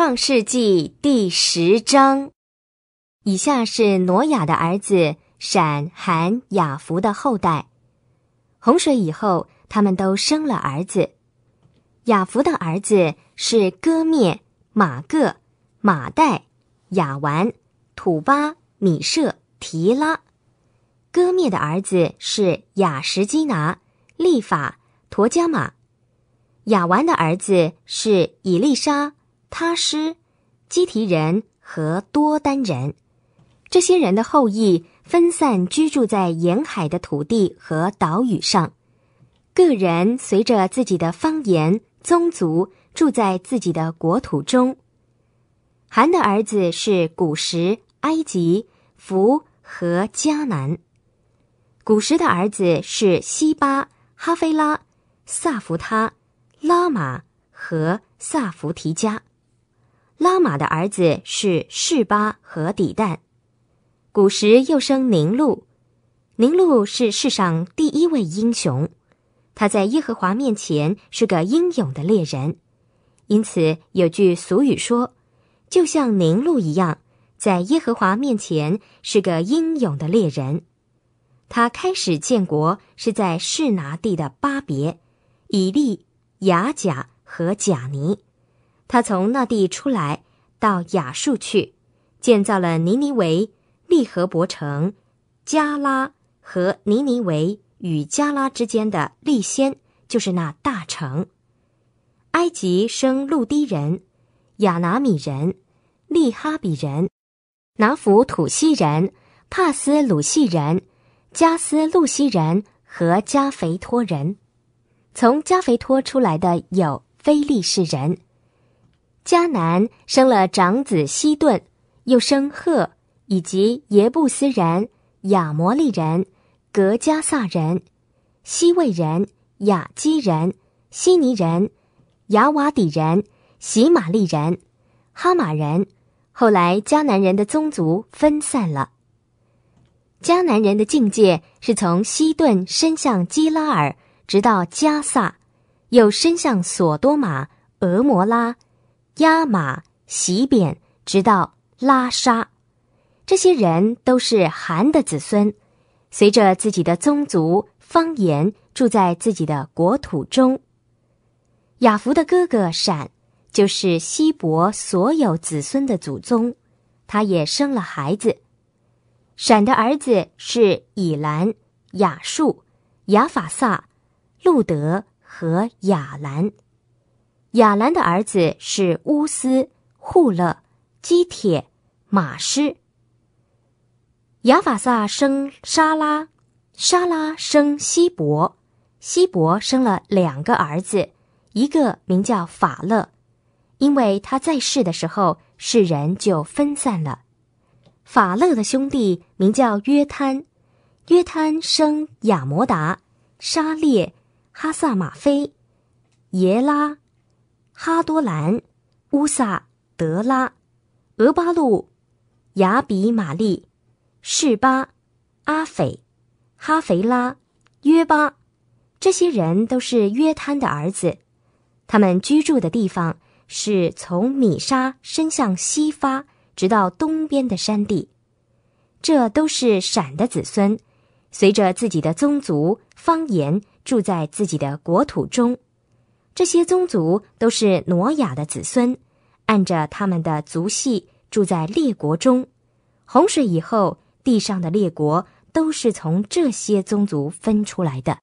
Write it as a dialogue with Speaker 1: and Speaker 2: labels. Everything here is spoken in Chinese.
Speaker 1: 创世纪第十章，以下是挪亚的儿子闪、韩、雅福的后代。洪水以后，他们都生了儿子。雅福的儿子是哥灭、马各、马代、雅完、土巴、米舍、提拉。哥灭的儿子是雅什基拿、利法、陀加马。雅完的儿子是以利沙。他师、基提人和多丹人，这些人的后裔分散居住在沿海的土地和岛屿上。个人随着自己的方言、宗族住在自己的国土中。韩的儿子是古时埃及、福和迦南。古时的儿子是西巴、哈菲拉、萨福他、拉玛和萨福提加。拉玛的儿子是示巴和底旦。古时又生宁路，宁路是世上第一位英雄，他在耶和华面前是个英勇的猎人，因此有句俗语说：“就像宁路一样，在耶和华面前是个英勇的猎人。”他开始建国是在示拿地的巴别、以利、亚甲和贾尼。他从那地出来，到亚述去，建造了尼尼维、利和伯城、加拉和尼尼维与加拉之间的利先，就是那大城。埃及生路堤人、亚拿米人、利哈比人、拿福土西人、帕斯鲁西人、加斯路西人和加肥托人。从加肥托出来的有非利士人。迦南生了长子西顿，又生赫以及耶布斯人、亚摩利人、格加萨人、西魏人、雅基人、悉尼人、雅瓦底人、喜玛利人、哈马人。后来迦南人的宗族分散了。迦南人的境界是从西顿伸向基拉尔，直到加萨，又伸向索多玛、俄摩拉。压马、洗扁，直到拉沙，这些人都是韩的子孙，随着自己的宗族、方言住在自己的国土中。雅服的哥哥闪，就是希伯所有子孙的祖宗，他也生了孩子。闪的儿子是以兰、雅述、雅法萨、路德和雅兰。亚兰的儿子是乌斯、户勒、基铁、马师。亚法萨生沙拉，沙拉生希伯，希伯生了两个儿子，一个名叫法勒，因为他在世的时候，世人就分散了。法勒的兄弟名叫约贪，约贪生亚摩达、沙列、哈萨马菲、耶拉。哈多兰、乌萨、德拉、俄巴路、雅比玛利、士巴、阿斐、哈斐拉、约巴，这些人都是约摊的儿子。他们居住的地方是从米沙伸向西发，直到东边的山地。这都是闪的子孙，随着自己的宗族、方言，住在自己的国土中。这些宗族都是挪亚的子孙，按着他们的族系住在列国中。洪水以后，地上的列国都是从这些宗族分出来的。